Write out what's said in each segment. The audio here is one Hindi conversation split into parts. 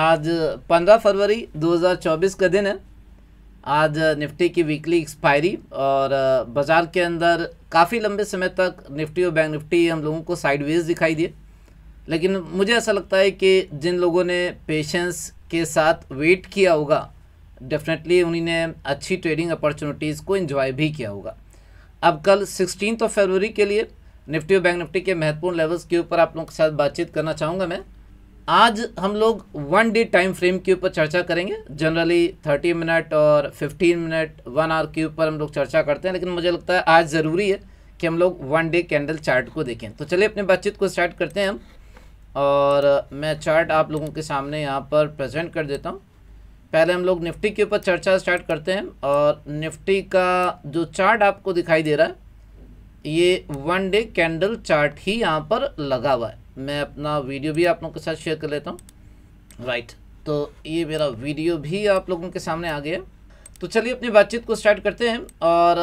आज 15 फरवरी 2024 का दिन है आज निफ्टी की वीकली एक्सपायरी और बाज़ार के अंदर काफ़ी लंबे समय तक निफ्टी और बैंक निफ्टी हम लोगों को साइडवेज दिखाई दिए लेकिन मुझे ऐसा लगता है कि जिन लोगों ने पेशेंस के साथ वेट किया होगा डेफिनेटली उन्हीं ने अच्छी ट्रेडिंग अपॉर्चुनिटीज़ को इन्जॉय भी किया होगा अब कल सिक्सटीन ऑफ फरवरी के लिए निफ्टी और बैंक निफ्टी के महत्वपूर्ण लेवल्स के ऊपर आप लोगों के साथ बातचीत करना चाहूँगा मैं आज हम लोग वन डे टाइम फ्रेम के ऊपर चर्चा करेंगे जनरली थर्टी मिनट और फिफ्टीन मिनट वन आवर के ऊपर हम लोग चर्चा करते हैं लेकिन मुझे लगता है आज ज़रूरी है कि हम लोग वन डे कैंडल चार्ट को देखें तो चलिए अपनी बातचीत को स्टार्ट करते हैं हम और मैं चार्ट आप लोगों के सामने यहाँ पर प्रजेंट कर देता हूँ पहले हम लोग निफ्टी के ऊपर चर्चा स्टार्ट करते हैं और निफ्टी का जो चार्ट आपको दिखाई दे रहा है ये वन डे कैंडल चार्ट ही यहाँ पर लगा हुआ है मैं अपना वीडियो भी आप लोगों के साथ शेयर कर लेता हूँ राइट तो ये मेरा वीडियो भी आप लोगों के सामने आ गया तो चलिए अपनी बातचीत को स्टार्ट करते हैं और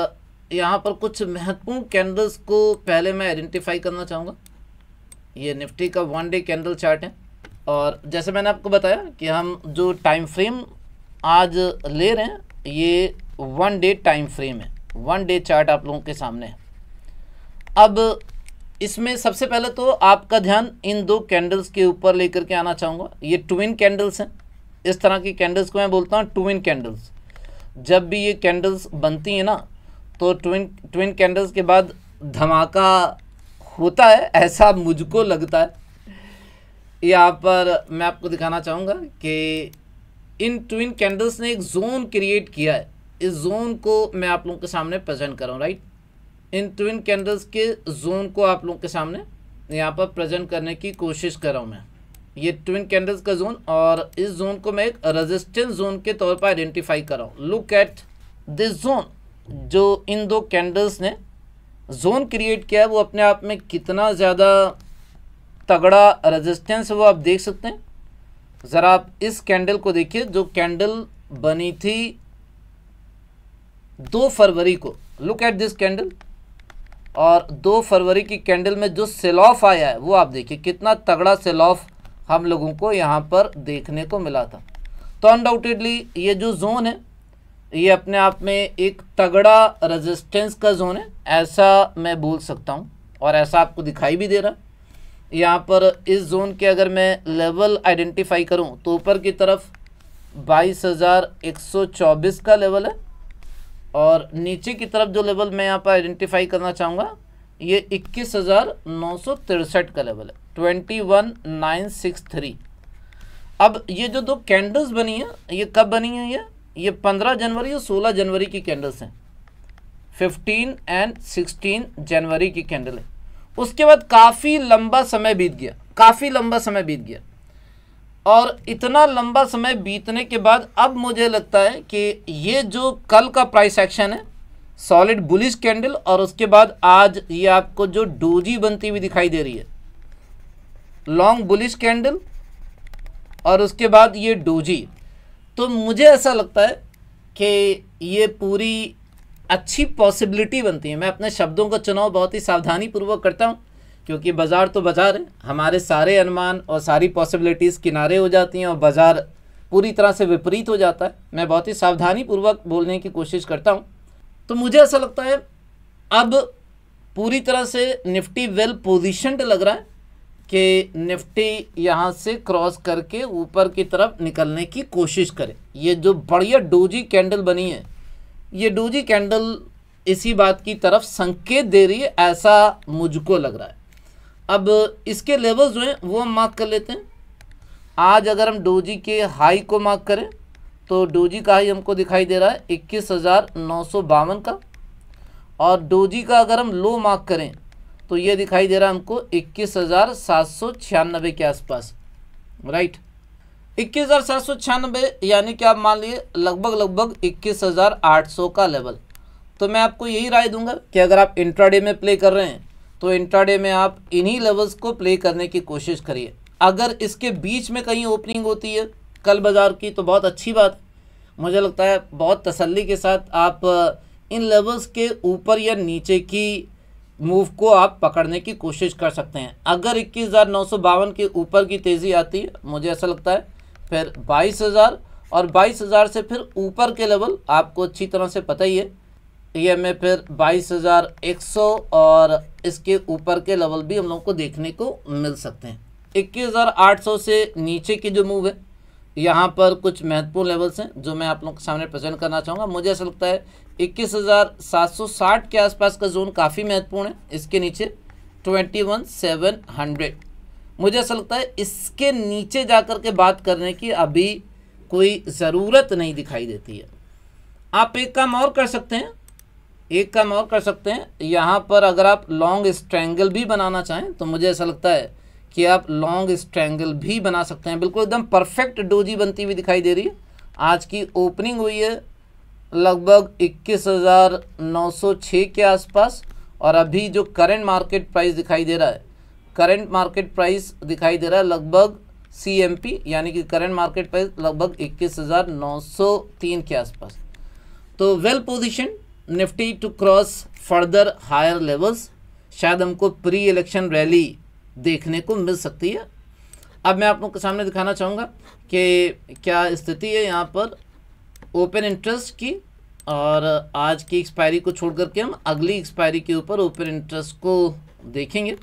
यहाँ पर कुछ महत्वपूर्ण कैंडल्स को पहले मैं आइडेंटिफाई करना चाहूँगा ये निफ्टी का वन डे कैंडल चार्ट है और जैसे मैंने आपको बताया कि हम जो टाइम फ्रेम आज ले रहे हैं ये वन डे टाइम फ्रेम है वन डे चार्ट आप लोगों के सामने है अब इसमें सबसे पहले तो आपका ध्यान इन दो कैंडल्स के ऊपर लेकर के आना चाहूँगा ये ट्विन कैंडल्स हैं इस तरह की कैंडल्स को मैं बोलता हूँ ट्विन कैंडल्स जब भी ये कैंडल्स बनती हैं ना तो ट्विन ट्विन कैंडल्स के बाद धमाका होता है ऐसा मुझको लगता है यहाँ पर मैं आपको दिखाना चाहूँगा कि इन ट्विन कैंडल्स ने एक जोन क्रिएट किया है इस जोन को मैं आप लोगों के सामने प्रेजेंट कर रहा हूँ राइट इन ट्विन कैंडल्स के जोन को आप लोग के सामने यहाँ पर प्रेजेंट करने की कोशिश कर रहा हूँ मैं ये ट्विन कैंडल्स का जोन और इस जोन को मैं एक रेजिस्टेंस जोन के तौर पर आइडेंटिफाई कर रहा हूँ लुक एट दिस जोन जो इन दो कैंडल्स ने जोन क्रिएट किया है वो अपने आप में कितना ज़्यादा तगड़ा रेजिस्टेंस है वो आप देख सकते हैं ज़रा आप इस कैंडल को देखिए जो कैंडल बनी थी दो फरवरी को लुक एट दिस कैंडल और दो फरवरी की कैंडल में जो सेल ऑफ आया है वो आप देखिए कितना तगड़ा सेल ऑफ हम लोगों को यहाँ पर देखने को मिला था तो अनडाउटेडली ये जो जोन है ये अपने आप में एक तगड़ा रेजिस्टेंस का जोन है ऐसा मैं बोल सकता हूँ और ऐसा आपको दिखाई भी दे रहा है यहाँ पर इस जोन के अगर मैं लेवल आइडेंटिफाई करूँ तो ऊपर की तरफ बाईस हज़ार एक सौ चौबीस का लेवल है और नीचे की तरफ जो लेवल मैं यहाँ पर आइडेंटिफाई करना चाहूँगा ये इक्कीस हज़ार नौ सौ तिरसठ का लेवल है twenty one nine six three अब ये जो दो कैंडल्स बनी हैं ये कब बनी है ये ये पंद्रह जनवरी और सोलह जनवरी की कैंडल्स हैं फिफ्टीन एंड सिक्सटीन जनवरी की कैंडल है उसके बाद काफ़ी लंबा समय बीत गया काफ़ी लंबा समय बीत गया और इतना लंबा समय बीतने के बाद अब मुझे लगता है कि ये जो कल का प्राइस एक्शन है सॉलिड बुलिश कैंडल और उसके बाद आज ये आपको जो डोजी बनती हुई दिखाई दे रही है लॉन्ग बुलिश कैंडल और उसके बाद ये डोजी तो मुझे ऐसा लगता है कि ये पूरी अच्छी पॉसिबिलिटी बनती है मैं अपने शब्दों का चुनाव बहुत ही सावधानीपूर्वक करता हूँ क्योंकि बाज़ार तो बाज़ार है हमारे सारे अनुमान और सारी पॉसिबिलिटीज़ किनारे हो जाती हैं और बाज़ार पूरी तरह से विपरीत हो जाता है मैं बहुत ही सावधानी पूर्वक बोलने की कोशिश करता हूँ तो मुझे ऐसा लगता है अब पूरी तरह से निफ्टी वेल पोजिशनड लग रहा है कि निफ्टी यहाँ से क्रॉस करके ऊपर की तरफ निकलने की कोशिश करे ये जो बढ़िया डोजी कैंडल बनी है ये डोजी कैंडल इसी बात की तरफ संकेत दे रही है ऐसा मुझको लग रहा है अब इसके लेवल्स जो हैं वो हम मार्क कर लेते हैं आज अगर हम डोजी के हाई को मार्क करें तो डोजी का हाई हमको दिखाई दे रहा है इक्कीस हज़ार नौ सौ बावन का और डोजी का अगर हम लो मार्क करें तो ये दिखाई दे रहा है हमको इक्कीस हज़ार सात सौ छियानबे के आसपास राइट इक्कीस हज़ार सात सौ छियानबे यानी कि आप मान लीजिए लगभग लगभग इक्कीस हज़ार आठ सौ का लेवल तो मैं आपको यही राय दूंगा कि अगर आप इंट्राडे में प्ले कर रहे हैं तो इंट्राडे में आप इन्हीं लेवल्स को प्ले करने की कोशिश करिए अगर इसके बीच में कहीं ओपनिंग होती है कल बाज़ार की तो बहुत अच्छी बात है मुझे लगता है बहुत तसल्ली के साथ आप इन लेवल्स के ऊपर या नीचे की मूव को आप पकड़ने की कोशिश कर सकते हैं अगर इक्कीस के ऊपर की तेज़ी आती है मुझे ऐसा लगता है फिर बाईस और बाईस हज़ार से फिर ऊपर के लेवल आपको अच्छी तरह से पता ही है ये में फिर बाईस हज़ार एक सौ और इसके ऊपर के लेवल भी हम लोग को देखने को मिल सकते हैं इक्कीस हज़ार आठ सौ से नीचे की जो मूव है यहाँ पर कुछ महत्वपूर्ण लेवल्स हैं जो मैं आप लोग के सामने प्रेजेंट करना चाहूँगा मुझे ऐसा लगता है इक्कीस हज़ार सात सौ साठ के आसपास का जोन काफ़ी महत्वपूर्ण है इसके नीचे ट्वेंटी वन सेवन हंड्रेड मुझे ऐसा लगता है इसके नीचे जा कर के बात करने की अभी कोई ज़रूरत नहीं दिखाई देती है आप एक काम और कर सकते हैं एक काम और कर सकते हैं यहाँ पर अगर आप लॉन्ग स्ट्रैंगल भी बनाना चाहें तो मुझे ऐसा लगता है कि आप लॉन्ग स्ट्रैंगल भी बना सकते हैं बिल्कुल एकदम परफेक्ट डोजी बनती हुई दिखाई दे रही है आज की ओपनिंग हुई है लगभग 21,906 के आसपास और अभी जो करेंट मार्केट प्राइस दिखाई दे रहा है करेंट मार्केट प्राइस दिखाई दे रहा है लगभग सी यानी कि करेंट मार्केट प्राइस लगभग इक्कीस के आसपास तो well position Nifty to cross further higher levels शायद हमको प्री इलेक्शन रैली देखने को मिल सकती है अब मैं आप लोग के सामने दिखाना चाहूँगा कि क्या स्थिति है यहाँ पर ओपन इंटरेस्ट की और आज की एक्सपायरी को छोड़ करके हम अगली एक्सपायरी के ऊपर ओपन इंटरेस्ट को देखेंगे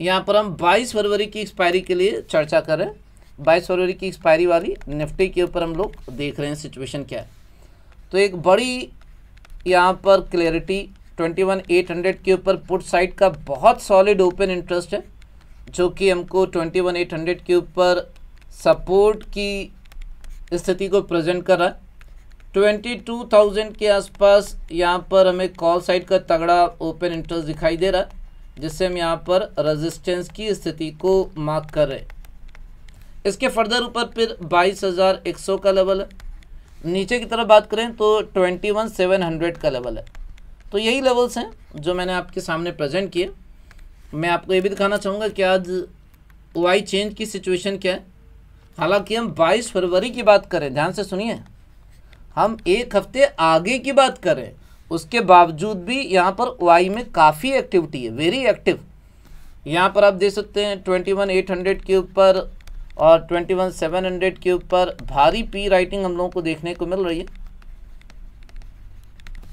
यहाँ पर हम 22 फरवरी की एक्सपायरी के लिए चर्चा कर रहे हैं बाईस फरवरी की एक्सपायरी वाली निफ्टी के ऊपर हम लोग देख रहे हैं सिचुएशन क्या है तो एक बड़ी यहाँ पर क्लियरिटी 21800 के ऊपर पुट साइड का बहुत सॉलिड ओपन इंटरेस्ट है जो कि हमको 21800 के ऊपर सपोर्ट की स्थिति को प्रेजेंट कर रहा है 22,000 के आसपास यहाँ पर हमें कॉल साइड का तगड़ा ओपन इंटरेस्ट दिखाई दे रहा है जिससे हम यहाँ पर रेजिस्टेंस की स्थिति को मार्क कर रहे हैं इसके फर्दर ऊपर फिर 22,100 का लेवल है नीचे की तरफ बात करें तो ट्वेंटी वन सेवन हंड्रेड का लेवल है तो यही लेवल्स हैं जो मैंने आपके सामने प्रेजेंट किए मैं आपको ये भी दिखाना चाहूँगा कि आज वाई चेंज की सिचुएशन क्या है हालांकि हम 22 फरवरी की बात करें ध्यान से सुनिए हम एक हफ्ते आगे की बात करें उसके बावजूद भी यहाँ पर वाई में काफ़ी एक्टिविटी है वेरी एक्टिव यहाँ पर आप देख सकते हैं ट्वेंटी वन एट हंड्रेड के ऊपर और 21700 के ऊपर भारी पी राइटिंग हम लोगों को देखने को मिल रही है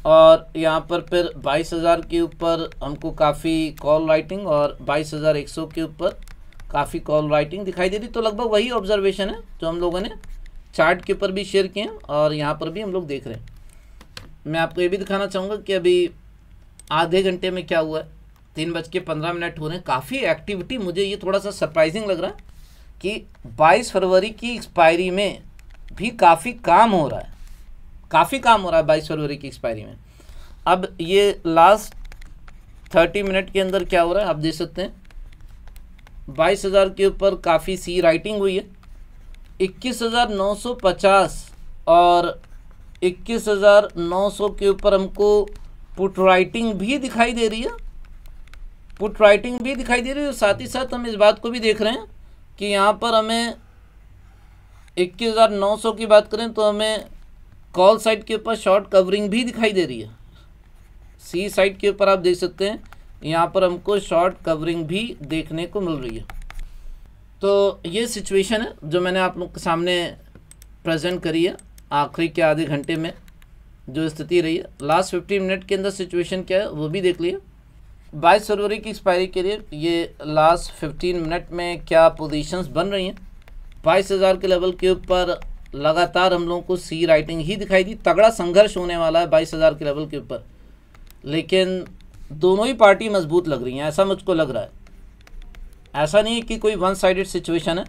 और यहाँ पर फिर 22000 के ऊपर हमको काफ़ी कॉल राइटिंग और 22100 के ऊपर काफ़ी कॉल राइटिंग दिखाई दे रही तो लगभग वही ऑब्जर्वेशन है जो हम लोगों ने चार्ट के ऊपर भी शेयर किए हैं और यहाँ पर भी हम लोग देख रहे हैं मैं आपको ये भी दिखाना चाहूँगा कि अभी आधे घंटे में क्या हुआ है तीन बज के पंद्रह मिनट हो रहे हैं काफ़ी एक्टिविटी मुझे ये थोड़ा सा सरप्राइजिंग लग रहा है कि 22 फरवरी की एक्सपायरी में भी काफ़ी काम हो रहा है काफ़ी काम हो रहा है 22 फरवरी की एक्सपायरी में अब ये लास्ट 30 मिनट के अंदर क्या हो रहा है आप देख सकते हैं बाईस हज़ार के ऊपर काफ़ी सी राइटिंग हुई है इक्कीस हज़ार नौ सौ पचास और इक्कीस हज़ार नौ सौ के ऊपर हमको पुट राइटिंग भी दिखाई दे रही है पुट राइटिंग भी दिखाई दे रही है और साथ ही साथ हम इस बात को भी देख रहे हैं कि यहाँ पर हमें इक्कीस हज़ार नौ सौ की बात करें तो हमें कॉल साइट के ऊपर शॉर्ट कवरिंग भी दिखाई दे रही है सी साइट के ऊपर आप देख सकते हैं यहाँ पर हमको शॉर्ट कवरिंग भी देखने को मिल रही है तो ये सिचुएशन है जो मैंने आप लोग के सामने प्रेजेंट करी है आखिरी के आधे घंटे में जो स्थिति रही है लास्ट फिफ्टी मिनट के अंदर सिचुएशन क्या है वो भी देख लिया बाईस फरवरी की एक्सपायरी के लिए ये लास्ट फिफ्टीन मिनट में क्या पोजीशंस बन रही हैं बाईस हज़ार के लेवल के ऊपर लगातार हम लोगों को सी राइटिंग ही दिखाई दी तगड़ा संघर्ष होने वाला है बाईस हज़ार के लेवल के ऊपर लेकिन दोनों ही पार्टी मजबूत लग रही हैं ऐसा मुझको लग रहा है ऐसा नहीं है कि कोई वन साइडेड सिचुएशन है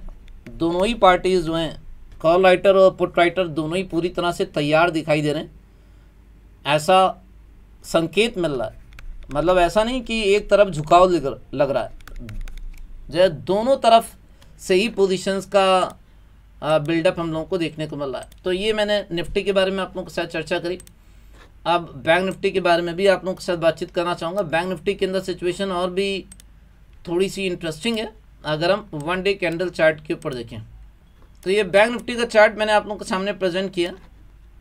दोनों ही पार्टीज़ जो हैं कॉल राइटर और पुट राइटर दोनों ही पूरी तरह से तैयार दिखाई दे रहे हैं ऐसा संकेत मिल रहा है मतलब ऐसा नहीं कि एक तरफ झुकाव लग रहा है जो दोनों तरफ से ही पोजीशंस का बिल्डअप हम लोगों को देखने को मिल रहा है तो ये मैंने निफ्टी के बारे में आप लोगों के साथ चर्चा करी अब बैंक निफ्टी के बारे में भी आप लोगों के साथ बातचीत करना चाहूँगा बैंक निफ्टी के अंदर सिचुएशन और भी थोड़ी सी इंटरेस्टिंग है अगर हम वन डे कैंडल चार्ट के ऊपर देखें तो ये बैंक निफ्टी का चार्ट मैंने आप लोगों के सामने प्रेजेंट किया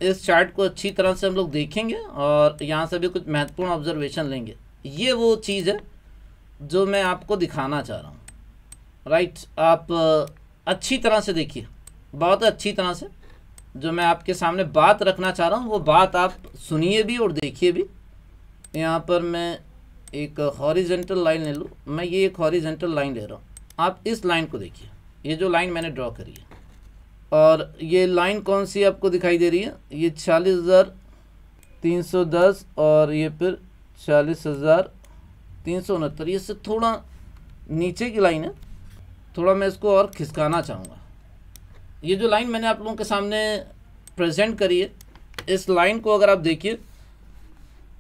इस चार्ट को अच्छी तरह से हम लोग देखेंगे और यहाँ से भी कुछ महत्वपूर्ण ऑब्जर्वेशन लेंगे ये वो चीज़ है जो मैं आपको दिखाना चाह रहा हूँ राइट आप अच्छी तरह से देखिए बहुत अच्छी तरह से जो मैं आपके सामने बात रखना चाह रहा हूँ वो बात आप सुनिए भी और देखिए भी यहाँ पर मैं एक हॉरिजेंटल लाइन ले लूँ मैं ये एक हॉरिजेंटल लाइन ले रहा हूँ आप इस लाइन को देखिए ये जो लाइन मैंने ड्रॉ करी है और ये लाइन कौन सी आपको दिखाई दे रही है ये छियालीस हज़ार तीन सौ दस और ये फिर छियालीस हज़ार तीन सौ उनहत्तर ये से थोड़ा नीचे की लाइन है थोड़ा मैं इसको और खिसकाना चाहूँगा ये जो लाइन मैंने आप लोगों के सामने प्रेजेंट करी है इस लाइन को अगर आप देखिए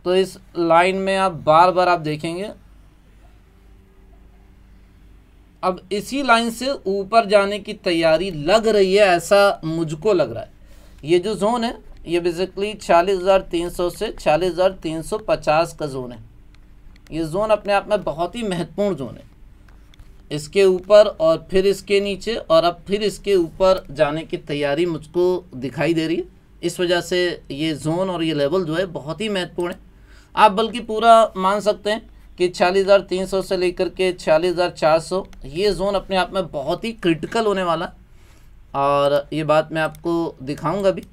तो इस लाइन में आप बार बार आप देखेंगे अब इसी लाइन से ऊपर जाने की तैयारी लग रही है ऐसा मुझको लग रहा है ये जो जोन है ये बेसिकली छियालीस हज़ार तीन सौ से 40,350 हज़ार तीन सौ पचास का जोन है ये जोन अपने आप में बहुत ही महत्वपूर्ण जोन है इसके ऊपर और फिर इसके नीचे और अब फिर इसके ऊपर जाने की तैयारी मुझको दिखाई दे रही है इस वजह से ये जोन और ये लेवल जो है बहुत ही महत्वपूर्ण है आप बल्कि पूरा मान सकते हैं कि छियालीस हज़ार तीन सौ से लेकर के छियालीस हज़ार चार सौ ये जोन अपने आप में बहुत ही क्रिटिकल होने वाला और ये बात मैं आपको दिखाऊंगा भी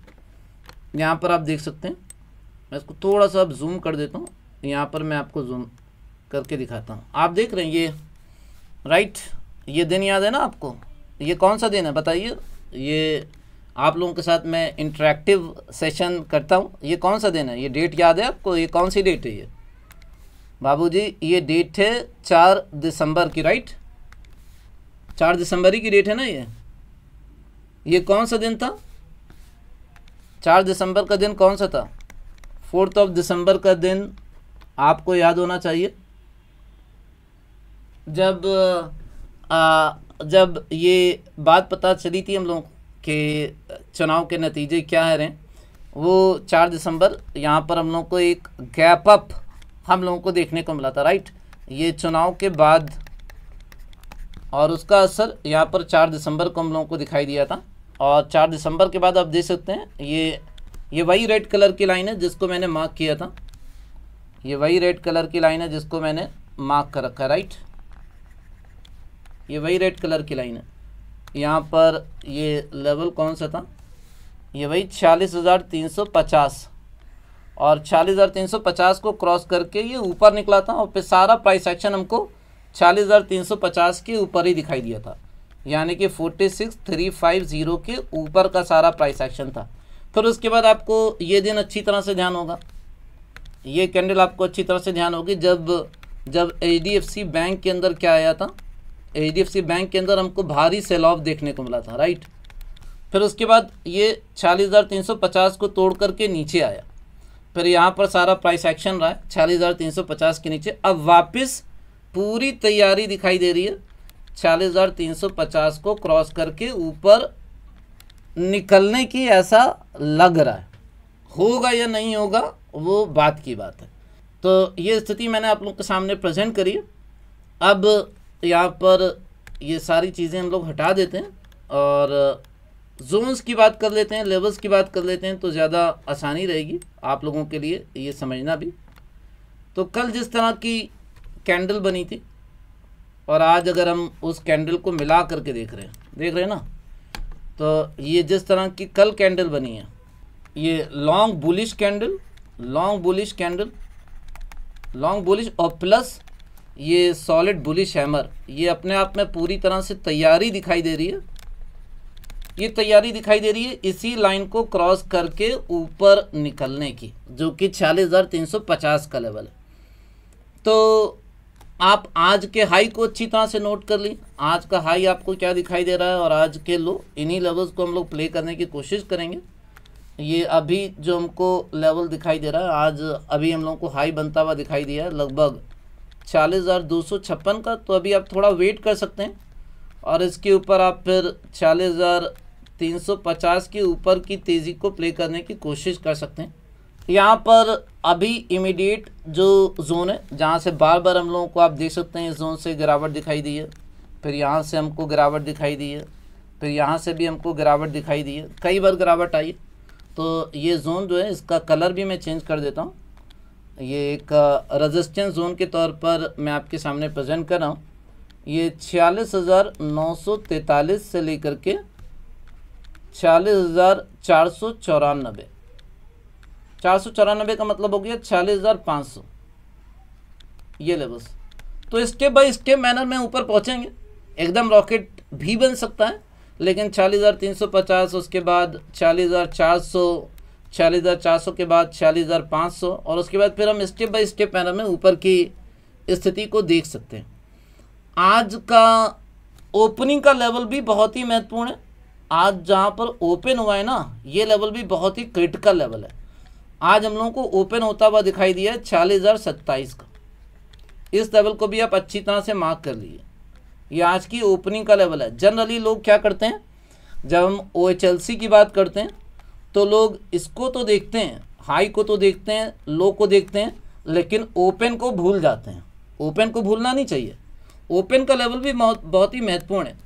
यहाँ पर आप देख सकते हैं मैं इसको थोड़ा सा अब जूम कर देता हूँ यहाँ पर मैं आपको जूम करके दिखाता हूँ आप देख रहे हैं ये राइट ये दिन याद है ना आपको ये कौन सा दिन है बताइए ये आप लोगों के साथ मैं इंटरेक्टिव सेशन करता हूँ ये कौन सा दिन है ये डेट याद है आपको ये कौन सी डेट है ये बाबूजी ये डेट है चार दिसंबर की राइट चार दिसंबर ही की डेट है ना ये ये कौन सा दिन था चार दिसंबर का दिन कौन सा था फोर्थ ऑफ दिसंबर का दिन आपको याद होना चाहिए जब आ, जब ये बात पता चली थी हम लोगों के चुनाव के नतीजे क्या है रहे वो चार दिसंबर यहाँ पर हम लोग को एक गैप अप हम लोगों को देखने को मिला था राइट ये चुनाव के बाद और उसका असर यहाँ पर चार दिसंबर को हम लोगों को दिखाई दिया था और चार दिसंबर के बाद आप देख सकते हैं ये ये वही रेड कलर की लाइन है जिसको मैंने मार्क किया था ये वही रेड कलर की लाइन है जिसको मैंने मार्क कर रखा राइट ये वही रेड कलर की लाइन है यहाँ पर ये लेवल कौन सा था ये वही छियालीस हज़ार तीन सौ पचास और छियालीस हज़ार तीन सौ पचास को क्रॉस करके ये ऊपर निकला था और फिर सारा प्राइस एक्शन हमको छियालीस हज़ार तीन सौ पचास के ऊपर ही दिखाई दिया था यानी कि forty six three five zero के ऊपर का सारा प्राइस एक्शन था फिर उसके बाद आपको ये दिन अच्छी तरह से ध्यान होगा ये कैंडल आपको अच्छी तरह से ध्यान होगी जब जब एच बैंक के अंदर क्या आया था एच बैंक के अंदर हमको भारी सेल ऑफ देखने को मिला था राइट फिर उसके बाद ये छियालीस हज़ार तीन सौ पचास को तोड़ करके नीचे आया फिर यहाँ पर सारा प्राइस एक्शन रहा है छियालीस हज़ार तीन सौ पचास के नीचे अब वापस पूरी तैयारी दिखाई दे रही है छियालीस हज़ार तीन सौ पचास को क्रॉस करके ऊपर निकलने की ऐसा लग रहा है होगा या नहीं होगा वो बात की बात है तो ये स्थिति मैंने आप लोग के सामने प्रेजेंट करी है अब यहाँ पर ये सारी चीज़ें हम लोग हटा देते हैं और जोन्स की बात कर लेते हैं लेवल्स की बात कर लेते हैं तो ज़्यादा आसानी रहेगी आप लोगों के लिए ये समझना भी तो कल जिस तरह की कैंडल बनी थी और आज अगर हम उस कैंडल को मिला करके देख रहे हैं देख रहे हैं ना तो ये जिस तरह की कल कैंडल बनी है ये long bullish candle long bullish candle long bullish और प्लस ये सॉलिड बुलिश हैमर ये अपने आप में पूरी तरह से तैयारी दिखाई दे रही है ये तैयारी दिखाई दे रही है इसी लाइन को क्रॉस करके ऊपर निकलने की जो कि छियालीस हज़ार तीन सौ पचास का लेवल है तो आप आज के हाई को अच्छी तरह से नोट कर ली आज का हाई आपको क्या दिखाई दे रहा है और आज के लो इन्हीं लेवल्स को हम लोग प्ले करने की कोशिश करेंगे ये अभी जो हमको लेवल दिखाई दे रहा है आज अभी हम लोगों को हाई बनता हुआ दिखाई दिया है लगभग छियालीस हज़ार दो सौ छप्पन का तो अभी आप थोड़ा वेट कर सकते हैं और इसके ऊपर आप फिर छियालीस हज़ार 350 के ऊपर की तेज़ी को प्ले करने की कोशिश कर सकते हैं यहाँ पर अभी इमीडिएट जो जोन है जहाँ से बार बार हम लोगों को आप देख सकते हैं इस जोन से गिरावट दिखाई दी है फिर यहाँ से हमको गिरावट दिखाई दी है फिर यहाँ से भी हमको गिरावट दिखाई दी है कई बार गिरावट आई तो ये जोन जो है इसका कलर भी मैं चेंज कर देता हूँ ये एक रजिस्टेंस जोन के तौर पर मैं आपके सामने प्रजेंट कर रहा हूँ ये छियालीस हज़ार नौ सौ से लेकर के छियालीस हज़ार चार सौ चौरानबे चार सौ चौरानबे का मतलब हो गया छियालीस हज़ार पाँच सौ ये ले बस तो स्टेप बाय स्टेप मैनर में ऊपर पहुँचेंगे एकदम रॉकेट भी बन सकता है लेकिन चालीस हज़ार तीन सौ पचास उसके बाद चालीस हज़ार चार सौ छियालीस हज़ार चार सौ के बाद छियालीस हज़ार पाँच सौ और उसके बाद फिर हम स्टेप बाय स्टेप मैनर में ऊपर की स्थिति को देख सकते हैं आज का ओपनिंग का लेवल भी बहुत ही महत्वपूर्ण है आज जहाँ पर ओपन हुआ है ना ये लेवल भी बहुत ही क्रिटिकल लेवल है आज हम लोगों को ओपन होता हुआ दिखाई दिया है छियालीस हज़ार सत्ताईस का इस लेवल को भी आप अच्छी तरह से मार्क कर लीजिए ये आज की ओपनिंग का लेवल है जनरली लोग क्या करते हैं जब हम ओ की बात करते हैं तो लोग इसको तो देखते हैं हाई को तो देखते हैं लो को देखते हैं लेकिन ओपन को भूल जाते हैं ओपन को भूलना नहीं चाहिए ओपन का लेवल भी बहुत ही महत्वपूर्ण है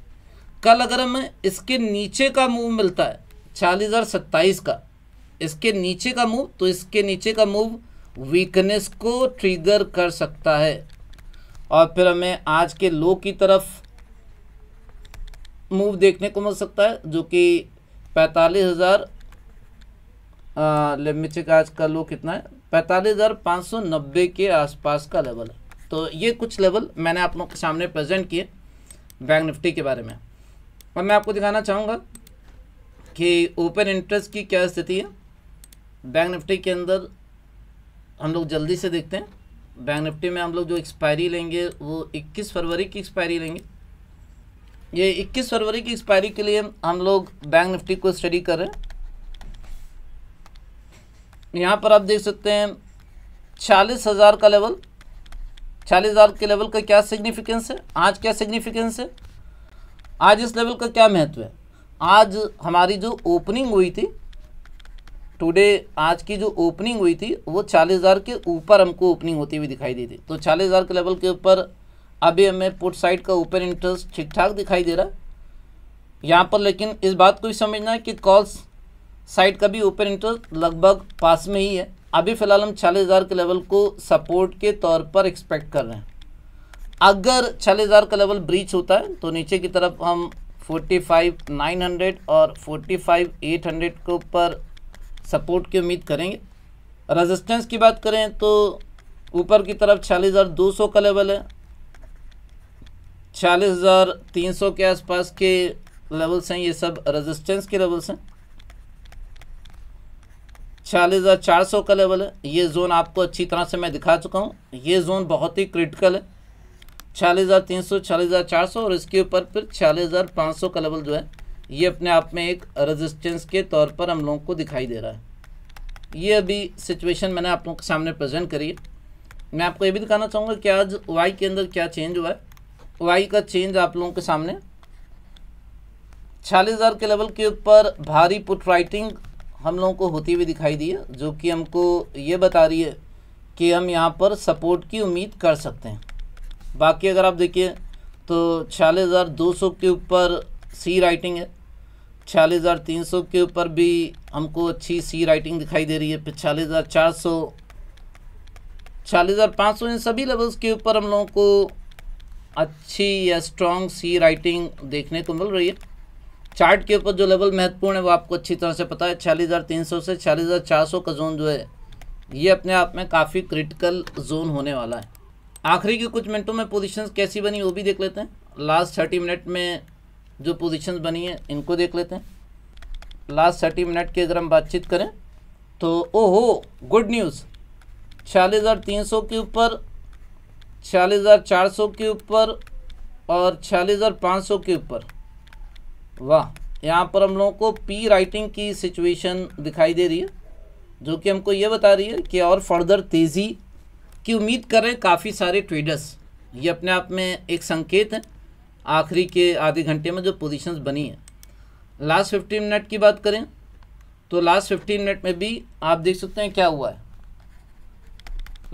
कल अगर हमें इसके नीचे का मूव मिलता है चालीस हज़ार सत्ताईस का इसके नीचे का मूव तो इसके नीचे का मूव वीकनेस को ट्रिगर कर सकता है और फिर हमें आज के लो की तरफ मूव देखने को मिल सकता है जो कि पैंतालीस हज़ार लेमिचे का आज का लो कितना है पैंतालीस हज़ार पाँच सौ नब्बे के आसपास का लेवल है तो ये कुछ लेवल मैंने आप लोग के सामने प्रेजेंट किए बैंक निफ्टी के बारे में और मैं आपको दिखाना चाहूँगा कि ओपन इंटरेस्ट की क्या स्थिति है बैंक निफ्टी के अंदर हम लोग जल्दी से देखते हैं बैंक निफ्टी में हम लोग जो एक्सपायरी लेंगे वो 21 फरवरी की एक्सपायरी लेंगे ये 21 फरवरी की एक्सपायरी के लिए हम लोग बैंक निफ्टी को स्टडी कर रहे हैं यहाँ पर आप देख सकते हैं चालीस हज़ार का लेवल चालीस हज़ार के लेवल का क्या सिग्निफिकेंस है आज क्या सिग्निफिकेंस है आज इस लेवल का क्या महत्व है आज हमारी जो ओपनिंग हुई थी टुडे आज की जो ओपनिंग हुई थी वो चालीस हज़ार के ऊपर हमको ओपनिंग होती हुई दिखाई दी थी तो चालीस हज़ार के लेवल के ऊपर अभी हमें पुट साइड का ओपन इंटरेस्ट ठीक ठाक दिखाई दे रहा है यहाँ पर लेकिन इस बात को भी समझना है कि कॉल्स साइड का भी ओपन इंटरेस्ट लगभग पास में ही है अभी फ़िलहाल हम चालीस हज़ार के लेवल को सपोर्ट के तौर पर एक्सपेक्ट कर रहे हैं अगर छः हज़ार का लेवल ब्रीच होता है तो नीचे की तरफ हम फोर्टी फाइव नाइन हंड्रेड और फोर्टी फाइव एट हंड्रेड के ऊपर सपोर्ट की उम्मीद करेंगे रेजिस्टेंस की बात करें तो ऊपर की तरफ चालीस हज़ार दो सौ का लेवल है चालीस हज़ार तीन सौ के आसपास के लेवल्स हैं ये सब रेजिस्टेंस के लेवल्स हैं चालीस हज़ार चार सौ का लेवल है ये जोन आपको अच्छी तरह से मैं दिखा चुका हूँ ये जोन बहुत ही क्रिटिकल है छियालीस हज़ार तीन सौ हज़ार चार सौ और इसके ऊपर फिर छियालीस हज़ार पाँच सौ का लेवल जो है ये अपने आप में एक रेजिस्टेंस के तौर पर हम लोगों को दिखाई दे रहा है ये अभी सिचुएशन मैंने आप लोगों के सामने प्रेजेंट करी है मैं आपको ये भी दिखाना चाहूँगा कि आज वाई के अंदर क्या चेंज हुआ है वाई का चेंज आप लोगों के सामने छियालीस हज़ार के लेवल के ऊपर भारी पुट राइटिंग हम लोगों को होती हुई दिखाई दी है जो कि हमको ये बता रही है कि हम यहाँ पर सपोर्ट की उम्मीद कर सकते हैं बाकी अगर आप देखिए तो छियालीस हज़ार दो सौ के ऊपर सी राइटिंग है छियालीस हज़ार तीन सौ के ऊपर भी हमको अच्छी सी राइटिंग दिखाई दे रही है फिर हज़ार चार सौ छियालीस हज़ार पाँच सौ इन सभी लेवल्स के ऊपर हम लोगों को अच्छी या स्ट्रॉन्ग सी राइटिंग देखने को मिल रही है चार्ट के ऊपर जो लेवल महत्वपूर्ण है वो आपको अच्छी तरह से पता है छियालीस हज़ार तीन सौ से छियालीस हज़ार चार सौ का जोन जो है ये अपने आप में काफ़ी क्रिटिकल जोन होने वाला है आखिरी के कुछ मिनटों में पोजीशंस कैसी बनी वो भी देख लेते हैं लास्ट थर्टी मिनट में जो पोजीशंस बनी है इनको देख लेते हैं लास्ट थर्टी मिनट की अगर हम बातचीत करें तो ओहो गुड न्यूज़ छियालीस हज़ार तीन सौ के ऊपर छियालीस हज़ार चार सौ के ऊपर और छियालीस हज़ार पाँच सौ के ऊपर वाह यहाँ पर हम लोगों को पी राइटिंग की सिचुएशन दिखाई दे रही है जो कि हमको ये बता रही है कि और फर्दर तेज़ी की उम्मीद कर रहे हैं काफ़ी सारे ट्रेडर्स ये अपने आप में एक संकेत है आखिरी के आधे घंटे में जो पोजीशंस बनी है लास्ट फिफ्टीन मिनट की बात करें तो लास्ट फिफ्टीन मिनट में भी आप देख सकते हैं क्या हुआ है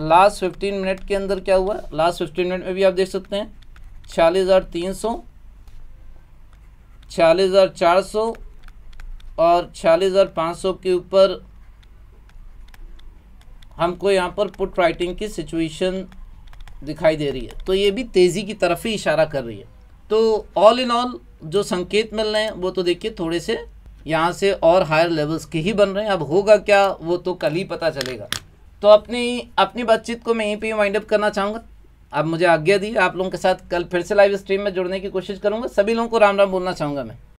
लास्ट फिफ्टीन मिनट के अंदर क्या हुआ है लास्ट फिफ्टीन मिनट में भी आप देख सकते हैं छियालीस हज़ार तीन सौ छियालीस हज़ार चार सौ और छियालीस हज़ार पाँच सौ के ऊपर हमको यहाँ पर पुट राइटिंग की सिचुएशन दिखाई दे रही है तो ये भी तेज़ी की तरफ ही इशारा कर रही है तो ऑल इन ऑल जो संकेत मिल रहे हैं वो तो देखिए थोड़े से यहाँ से और हायर लेवल्स के ही बन रहे हैं अब होगा क्या वो तो कल ही पता चलेगा तो अपनी अपनी बातचीत को मैं यहीं पे वाइंड अप करना चाहूँगा आप मुझे आज्ञा दी आप लोगों के साथ कल फिर से लाइव स्ट्रीम में जुड़ने की कोशिश करूँगा सभी लोगों को राम राम बोलना चाहूँगा मैं